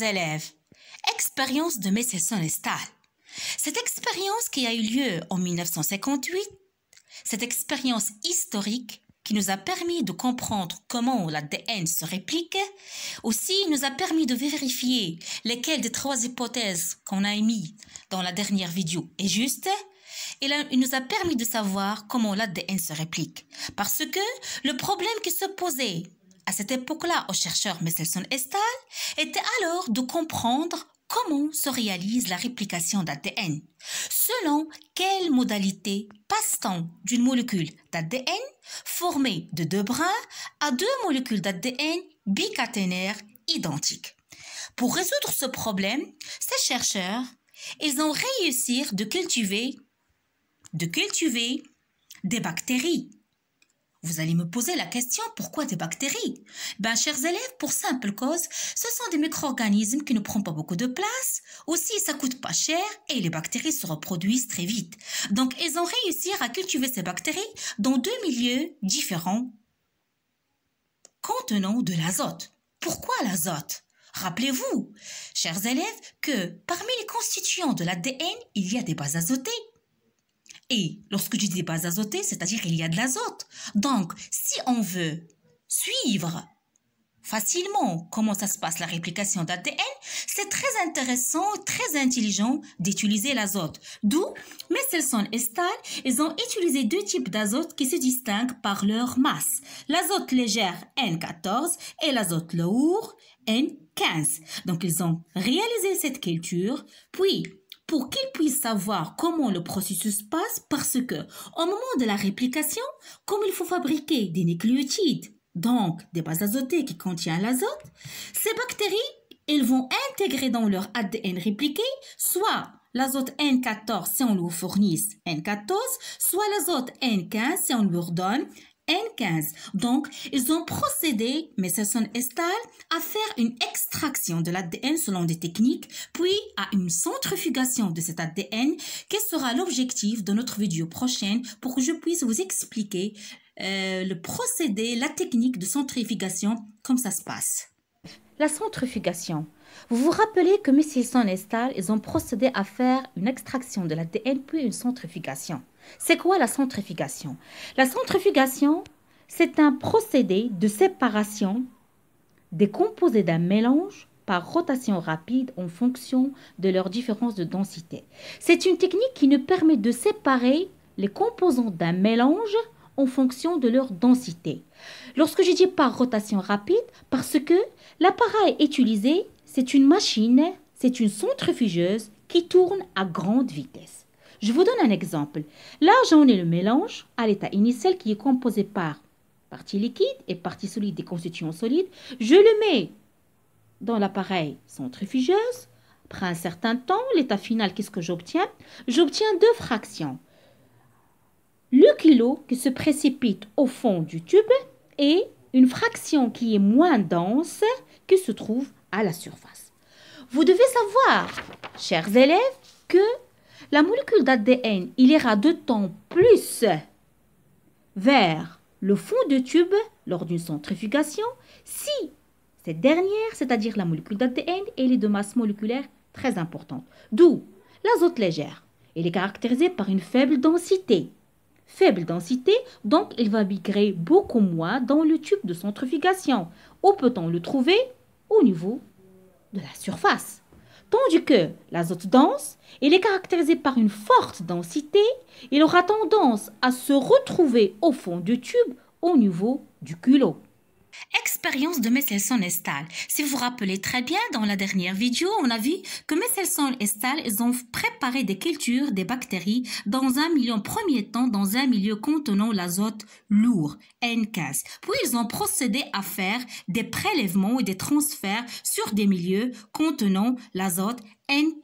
élèves. Expérience de et Stahl. Cette expérience qui a eu lieu en 1958, cette expérience historique qui nous a permis de comprendre comment l'ADN se réplique, aussi nous a permis de vérifier lesquelles des trois hypothèses qu'on a émises dans la dernière vidéo est juste, et il nous a permis de savoir comment l'ADN se réplique. Parce que le problème qui se posait à cette époque-là au chercheur Messelson Estal était alors de comprendre comment se réalise la réplication d'ADN, selon quelle modalité passe-t-on d'une molécule d'ADN formée de deux brins à deux molécules d'ADN bicaténaires identiques. Pour résoudre ce problème, ces chercheurs, ils ont réussi de de cultiver des bactéries vous allez me poser la question pourquoi des bactéries Ben, chers élèves, pour simple cause, ce sont des micro-organismes qui ne prennent pas beaucoup de place, aussi ça coûte pas cher et les bactéries se reproduisent très vite. Donc, ils ont réussi à cultiver ces bactéries dans deux milieux différents contenant de l'azote. Pourquoi l'azote Rappelez-vous, chers élèves, que parmi les constituants de l'ADN, il y a des bases azotées et lorsque je dis pas azoté, c'est-à-dire qu'il y a de l'azote. Donc, si on veut suivre facilement comment ça se passe la réplication d'ADN, c'est très intéressant, très intelligent d'utiliser l'azote. D'où Messelson et Stahl, ils ont utilisé deux types d'azote qui se distinguent par leur masse. L'azote légère N14 et l'azote lourd N15. Donc ils ont réalisé cette culture, puis pour qu'ils puissent savoir comment le processus passe parce que au moment de la réplication, comme il faut fabriquer des nucléotides, donc des bases azotées qui contiennent l'azote, ces bactéries, elles vont intégrer dans leur ADN répliqué soit l'azote N14 si on leur fournit N14, soit l'azote N15 si on leur donne donc, ils ont procédé, Messerson et Stahl, à faire une extraction de l'ADN selon des techniques, puis à une centrifugation de cet ADN, Quel sera l'objectif de notre vidéo prochaine pour que je puisse vous expliquer euh, le procédé, la technique de centrifugation, comme ça se passe. La centrifugation. Vous vous rappelez que Messerson et Stahl, ils ont procédé à faire une extraction de l'ADN puis une centrifugation. C'est quoi la centrifugation La centrifugation, c'est un procédé de séparation des composés d'un mélange par rotation rapide en fonction de leur différence de densité. C'est une technique qui nous permet de séparer les composants d'un mélange en fonction de leur densité. Lorsque je dis par rotation rapide, parce que l'appareil utilisé, c'est une machine, c'est une centrifugeuse qui tourne à grande vitesse. Je vous donne un exemple. j'en ai le mélange à l'état initial qui est composé par partie liquide et partie solide des constituants solides. Je le mets dans l'appareil centrifugeuse. Après un certain temps, l'état final, qu'est-ce que j'obtiens J'obtiens deux fractions. Le kilo qui se précipite au fond du tube et une fraction qui est moins dense qui se trouve à la surface. Vous devez savoir, chers élèves, que la molécule d'ADN, il ira de temps plus vers le fond de tube lors d'une centrifugation si cette dernière, c'est-à-dire la molécule d'ADN, elle est de masse moléculaire très importante. D'où l'azote légère. Elle est caractérisée par une faible densité. Faible densité, donc il va migrer beaucoup moins dans le tube de centrifugation. Où peut-on le trouver Au niveau de la surface. Tandis que l'azote dense, il est caractérisé par une forte densité, il aura tendance à se retrouver au fond du tube au niveau du culot. Expérience de Messelson et Stahl. Si vous vous rappelez très bien, dans la dernière vidéo, on a vu que Messelson Stahl, ils ont préparé des cultures des bactéries dans un milieu premier temps dans un milieu contenant l'azote lourd, N15. Puis ils ont procédé à faire des prélèvements et des transferts sur des milieux contenant l'azote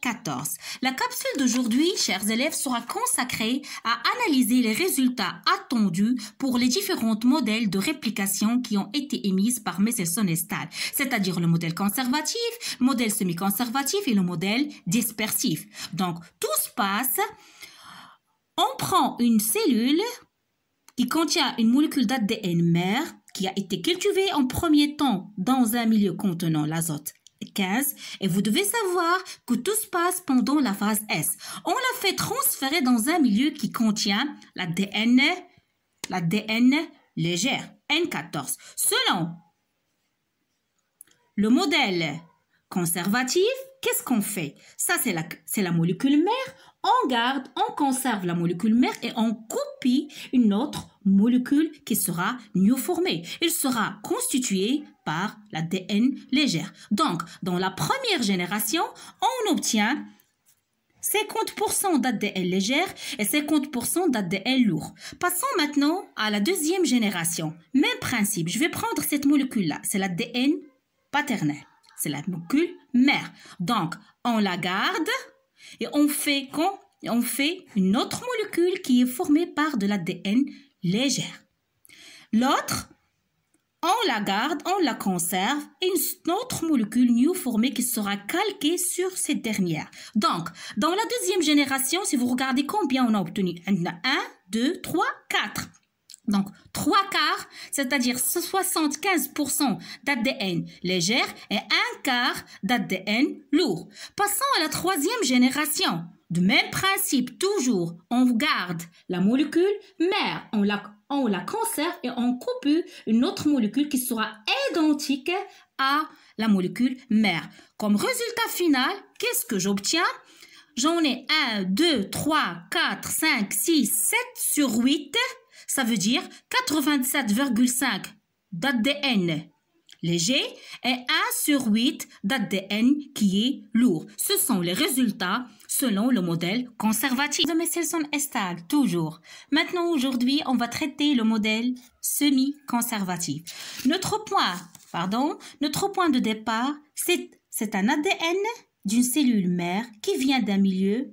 14 La capsule d'aujourd'hui, chers élèves, sera consacrée à analyser les résultats attendus pour les différents modèles de réplication qui ont été émis par Messelson et Stahl, c'est-à-dire le modèle conservatif, modèle semi-conservatif et le modèle dispersif. Donc, tout se passe, on prend une cellule qui contient une molécule d'ADN mère qui a été cultivée en premier temps dans un milieu contenant l'azote et vous devez savoir que tout se passe pendant la phase S. On la fait transférer dans un milieu qui contient la DN légère, N14. Selon le modèle conservative, qu'est-ce qu'on fait Ça, c'est la, la molécule mère. On garde, on conserve la molécule mère et on copie une autre molécule qui sera mieux formée. Il sera constitué par la DN légère. Donc, dans la première génération, on obtient 50% d'ADN légère et 50% d'ADN lourd. Passons maintenant à la deuxième génération. Même principe, je vais prendre cette molécule-là, c'est l'ADN paternelle c'est la molécule mère. Donc, on la garde et on fait quand on fait une autre molécule qui est formée par de l'ADN légère. L'autre, on la garde, on la conserve et une autre molécule new formée qui sera calquée sur cette dernière. Donc, dans la deuxième génération, si vous regardez combien on a obtenu, a 1, 2, 3, 4. Donc, trois quarts, c'est-à-dire 75% d'ADN légère et un quart d'ADN lourd. Passons à la troisième génération. Du même principe, toujours, on garde la molécule mère, on la, on la conserve et on coupe une autre molécule qui sera identique à la molécule mère. Comme résultat final, qu'est-ce que j'obtiens J'en ai 1, 2, 3, 4, 5, 6, 7 sur 8 ça veut dire 87,5 d'ADN léger et 1 sur 8 d'ADN qui est lourd. Ce sont les résultats selon le modèle conservatif de sont stables toujours. Maintenant, aujourd'hui, on va traiter le modèle semi-conservatif. Notre point, pardon, notre point de départ, c'est un ADN d'une cellule mère qui vient d'un milieu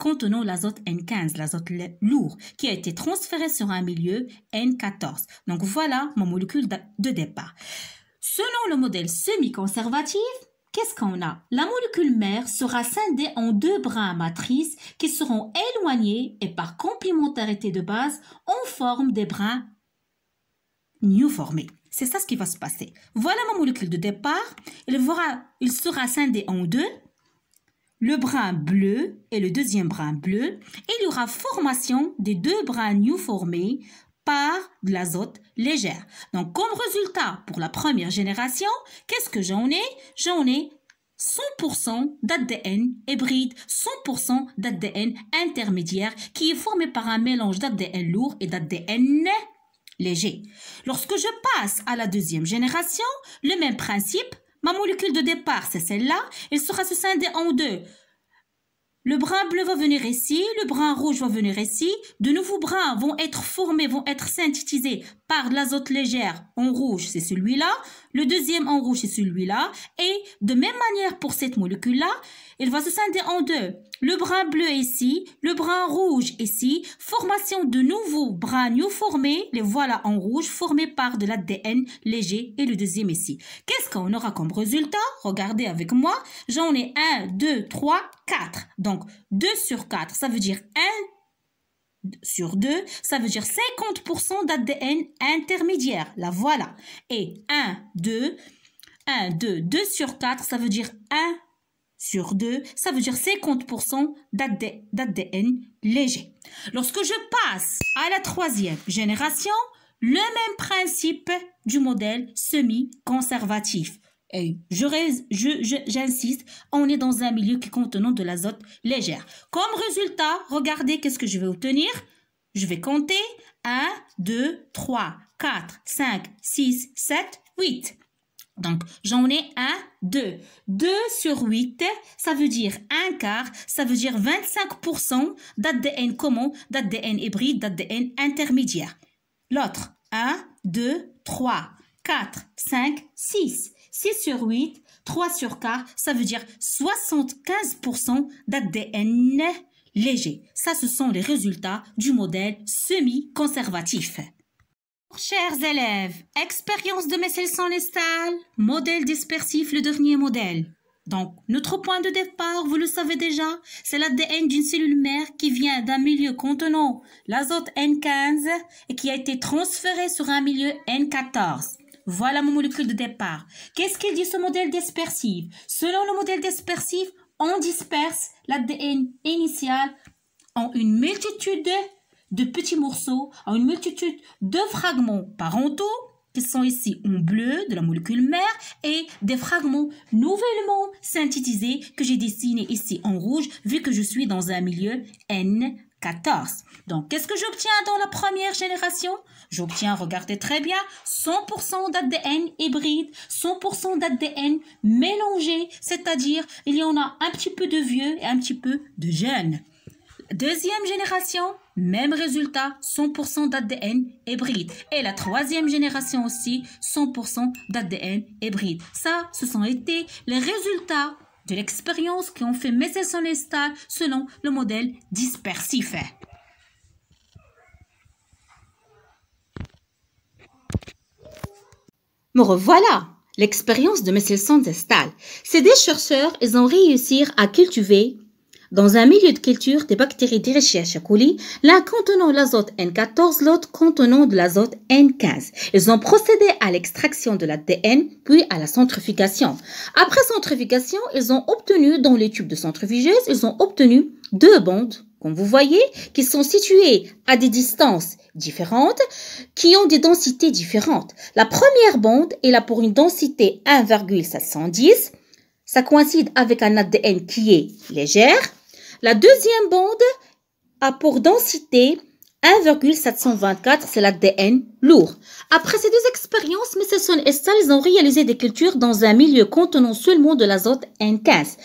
contenant l'azote N15, l'azote lourd, qui a été transféré sur un milieu N14. Donc voilà ma molécule de départ. Selon le modèle semi-conservatif, Qu'est-ce qu'on a La molécule mère sera scindée en deux brins à matrice qui seront éloignés et par complémentarité de base, en forme des brins new formés. C'est ça ce qui va se passer. Voilà ma molécule de départ. Il, sera scindée en deux le brin bleu et le deuxième brin bleu, il y aura formation des deux brins new formés par de l'azote légère. Donc comme résultat pour la première génération, qu'est-ce que j'en ai J'en ai 100% d'ADN hybride, 100% d'ADN intermédiaire qui est formé par un mélange d'ADN lourd et d'ADN léger. Lorsque je passe à la deuxième génération, le même principe, Ma molécule de départ, c'est celle-là. Elle sera se scinder en deux. Le brin bleu va venir ici, le brin rouge va venir ici. De nouveaux brins vont être formés, vont être synthétisés par l'azote légère en rouge, c'est celui-là. Le deuxième en rouge, c'est celui-là. Et de même manière pour cette molécule-là, elle va se scinder en deux. Le brin bleu ici, le brin rouge ici. Formation de nouveaux brins new formés, les voilà en rouge, formés par de l'ADN léger. Et le deuxième ici. Qu'est-ce qu'on aura comme résultat Regardez avec moi. J'en ai 1, 2, 3, 4. Donc 2 sur 4, ça veut dire 1 sur 2, ça veut dire 50% d'ADN intermédiaire. La voilà. Et 1, 2, 1, 2, 2 sur 4, ça veut dire 1 sur 2, ça veut dire 50% d'ADN léger. Lorsque je passe à la troisième génération, le même principe du modèle semi-conservatif. Eh, j'insiste, je, on est dans un milieu qui contenant de l'azote légère. Comme résultat, regardez qu'est-ce que je vais obtenir. Je vais compter 1, 2, 3, 4, 5, 6, 7, 8. Donc, j'en ai 1, 2. 2 sur 8, ça veut dire un quart, ça veut dire 25% d'ADN commun, d'ADN hybride, d'ADN intermédiaire. L'autre, 1, 2, 3, 4, 5, 6. 6 sur 8, 3 sur 4, ça veut dire 75% d'ADN léger. Ça, ce sont les résultats du modèle semi-conservatif. Chers élèves, expérience de messel sans lestal modèle dispersif, le dernier modèle. Donc, notre point de départ, vous le savez déjà, c'est l'ADN d'une cellule mère qui vient d'un milieu contenant l'azote N15 et qui a été transféré sur un milieu N14. Voilà mon molécule de départ. Qu'est-ce qu'il dit ce modèle dispersif Selon le modèle dispersif, on disperse l'ADN initial en une multitude de petits morceaux, en une multitude de fragments parentaux qui sont ici en bleu de la molécule mère et des fragments nouvellement synthétisés que j'ai dessinés ici en rouge vu que je suis dans un milieu N 14. Donc, qu'est-ce que j'obtiens dans la première génération J'obtiens, regardez très bien, 100% d'ADN hybride, 100% d'ADN mélangé, c'est-à-dire il y en a un petit peu de vieux et un petit peu de jeunes. Deuxième génération, même résultat, 100% d'ADN hybride. Et la troisième génération aussi, 100% d'ADN hybride. Ça, ce sont été les résultats de l'expérience qui ont fait Messelson et selon le modèle dispersif. Me revoilà L'expérience de et Sandestal. Ces deux chercheurs, ils ont réussi à cultiver dans un milieu de culture, des bactéries dirigées à colis, l'un contenant l'azote N14, l'autre contenant de l'azote N15. Ils ont procédé à l'extraction de l'ADN, puis à la centrifugation. Après centrifugation, ils ont obtenu, dans les tubes de centrifugeuse, ils ont obtenu deux bandes comme vous voyez, qui sont situées à des distances différentes, qui ont des densités différentes. La première bande est là pour une densité 1,710. Ça coïncide avec un ADN qui est légère. La deuxième bande a pour densité 1,724, c'est l'ADN lourd. Après ces deux expériences, Mason et Stahl ont réalisé des cultures dans un milieu contenant seulement de l'azote N15.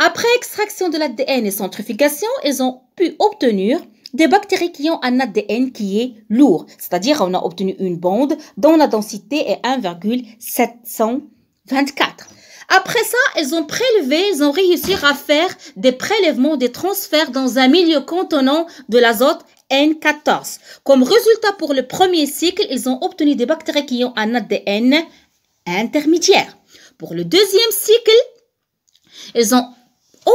Après extraction de l'ADN et centrifugation, ils ont pu obtenir des bactéries qui ont un ADN qui est lourd. C'est-à-dire, on a obtenu une bande dont la densité est 1,724. Après ça, elles ont prélevé, ils ont réussi à faire des prélèvements, des transferts dans un milieu contenant de l'azote N14. Comme résultat pour le premier cycle, ils ont obtenu des bactéries qui ont un ADN intermédiaire. Pour le deuxième cycle, ils ont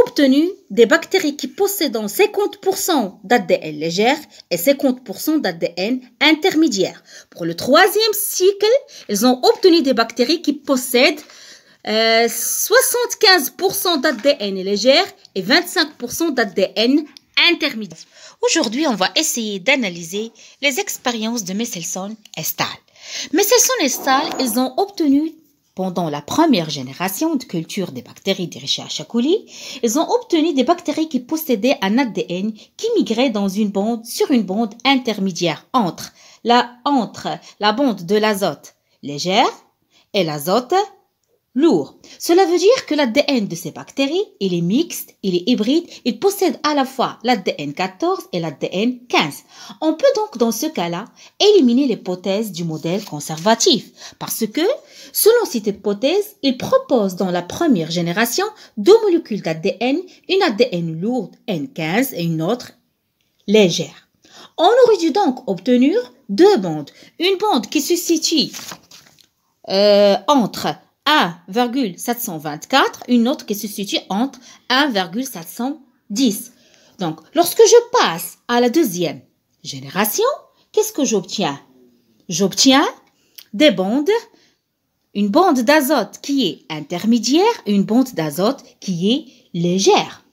obtenu des bactéries qui possèdent 50% d'ADN légère et 50% d'ADN intermédiaire. Pour le troisième cycle, ils ont obtenu des bactéries qui possèdent 75% euh, d'ADN légère et 25% d'ADN intermédiaire. Aujourd'hui, on va essayer d'analyser les expériences de Messelson et Stahl. Messelson et Stahl, ils ont obtenu pendant la première génération de culture des bactéries des à chacouli, ils ont obtenu des bactéries qui possédaient un ADN qui migrait dans une bande sur une bande intermédiaire entre la, entre la bande de l'azote légère et l'azote lourd. Cela veut dire que l'ADN de ces bactéries, il est mixte, il est hybride, il possède à la fois l'ADN 14 et l'ADN 15. On peut donc dans ce cas-là éliminer l'hypothèse du modèle conservatif parce que, selon cette hypothèse, il propose dans la première génération deux molécules d'ADN, une ADN lourde N15 et une autre légère. On aurait dû donc obtenir deux bandes, une bande qui se situe euh, entre 1,724, une autre qui se situe entre 1,710. Donc, lorsque je passe à la deuxième génération, qu'est-ce que j'obtiens J'obtiens des bandes, une bande d'azote qui est intermédiaire, une bande d'azote qui est légère.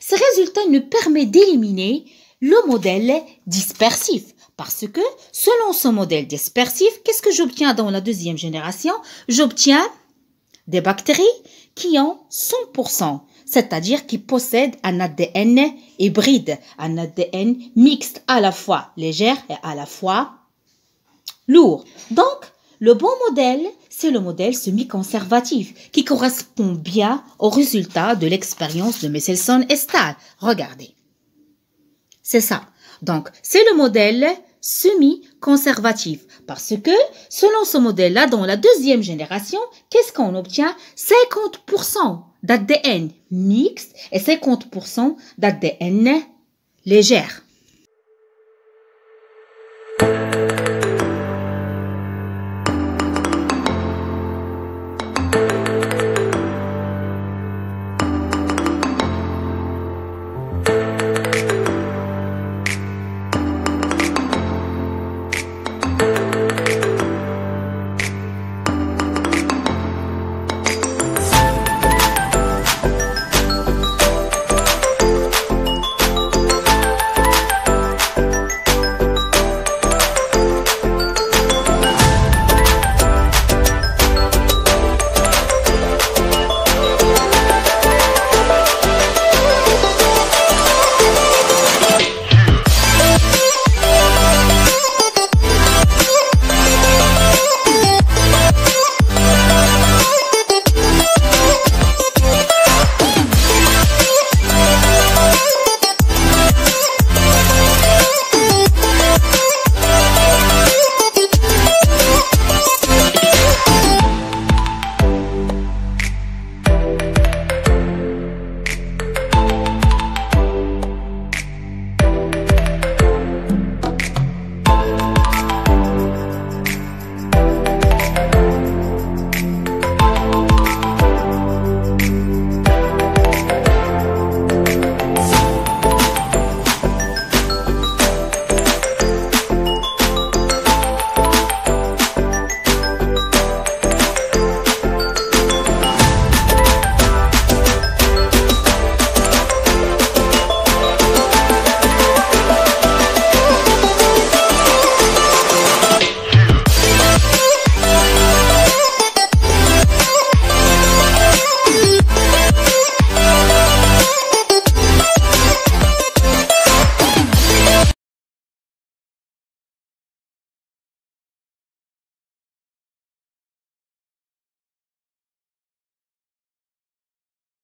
Ce résultat nous permet d'éliminer le modèle dispersif. Parce que selon ce modèle dispersif, qu'est-ce que j'obtiens dans la deuxième génération J'obtiens des bactéries qui ont 100%, c'est-à-dire qui possèdent un ADN hybride, un ADN mixte à la fois légère et à la fois lourd. Donc, le bon modèle, c'est le modèle semi-conservatif qui correspond bien au résultat de l'expérience de Messelson et Stahl. Regardez. C'est ça. Donc, c'est le modèle semi-conservatif. Parce que, selon ce modèle-là, dans la deuxième génération, qu'est-ce qu'on obtient 50% d'ADN mixte et 50% d'ADN légère.